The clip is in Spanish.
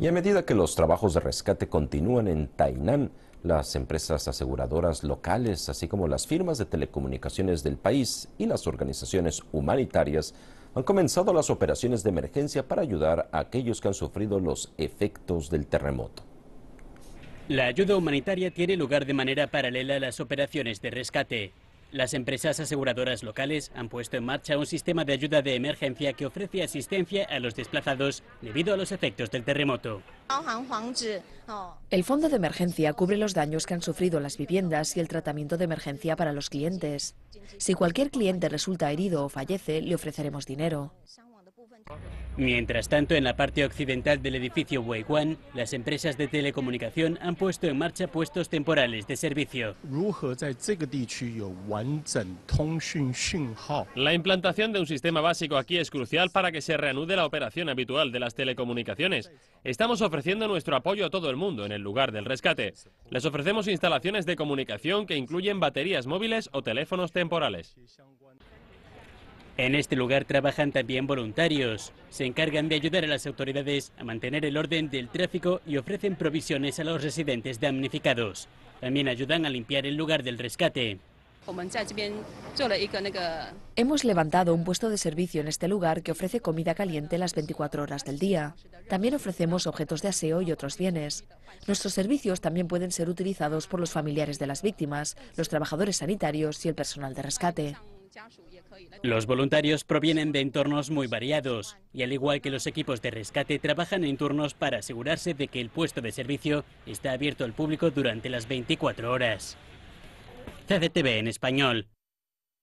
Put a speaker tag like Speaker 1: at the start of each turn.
Speaker 1: Y a medida que los trabajos de rescate continúan en Tainan, las empresas aseguradoras locales, así como las firmas de telecomunicaciones del país y las organizaciones humanitarias, han comenzado las operaciones de emergencia para ayudar a aquellos que han sufrido los efectos del terremoto.
Speaker 2: La ayuda humanitaria tiene lugar de manera paralela a las operaciones de rescate. Las empresas aseguradoras locales han puesto en marcha un sistema de ayuda de emergencia que ofrece asistencia a los desplazados debido a los efectos del terremoto.
Speaker 3: El fondo de emergencia cubre los daños que han sufrido las viviendas y el tratamiento de emergencia para los clientes. Si cualquier cliente resulta herido o fallece, le ofreceremos dinero.
Speaker 2: Mientras tanto, en la parte occidental del edificio Weiwan, las empresas de telecomunicación han puesto en marcha puestos temporales de servicio. La implantación de un sistema básico aquí es crucial para que se reanude la operación habitual de las telecomunicaciones. Estamos ofreciendo nuestro apoyo a todo el mundo en el lugar del rescate. Les ofrecemos instalaciones de comunicación que incluyen baterías móviles o teléfonos temporales. En este lugar trabajan también voluntarios. Se encargan de ayudar a las autoridades a mantener el orden del tráfico y ofrecen provisiones a los residentes damnificados. También ayudan a limpiar el lugar del rescate. Hemos
Speaker 3: levantado un puesto de servicio en este lugar que ofrece comida caliente las 24 horas del día. También ofrecemos objetos de aseo y otros bienes. Nuestros servicios también pueden ser utilizados por los familiares de las víctimas, los trabajadores sanitarios y el personal de rescate.
Speaker 2: Los voluntarios provienen de entornos muy variados y al igual que los equipos de rescate trabajan en turnos para asegurarse de que el puesto de servicio está abierto al público durante las 24 horas. CCTV en español.